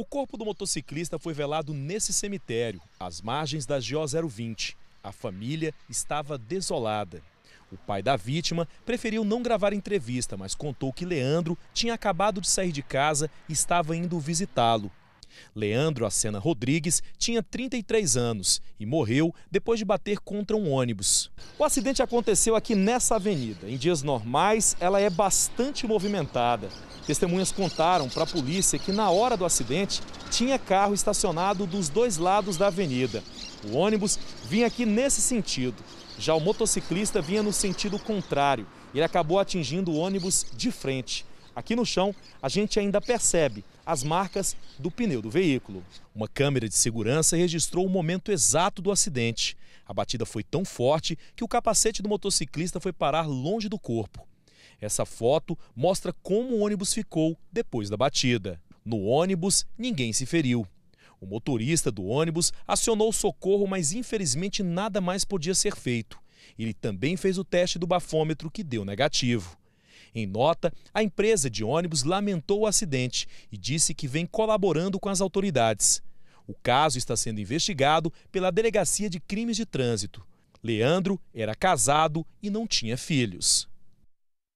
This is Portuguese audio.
O corpo do motociclista foi velado nesse cemitério, às margens da GO 020. A família estava desolada. O pai da vítima preferiu não gravar entrevista, mas contou que Leandro tinha acabado de sair de casa e estava indo visitá-lo Leandro Acena Rodrigues tinha 33 anos e morreu depois de bater contra um ônibus. O acidente aconteceu aqui nessa avenida. Em dias normais, ela é bastante movimentada. Testemunhas contaram para a polícia que na hora do acidente tinha carro estacionado dos dois lados da avenida. O ônibus vinha aqui nesse sentido. Já o motociclista vinha no sentido contrário. Ele acabou atingindo o ônibus de frente. Aqui no chão, a gente ainda percebe as marcas do pneu do veículo. Uma câmera de segurança registrou o momento exato do acidente. A batida foi tão forte que o capacete do motociclista foi parar longe do corpo. Essa foto mostra como o ônibus ficou depois da batida. No ônibus, ninguém se feriu. O motorista do ônibus acionou o socorro, mas infelizmente nada mais podia ser feito. Ele também fez o teste do bafômetro que deu negativo. Em nota, a empresa de ônibus lamentou o acidente e disse que vem colaborando com as autoridades. O caso está sendo investigado pela Delegacia de Crimes de Trânsito. Leandro era casado e não tinha filhos.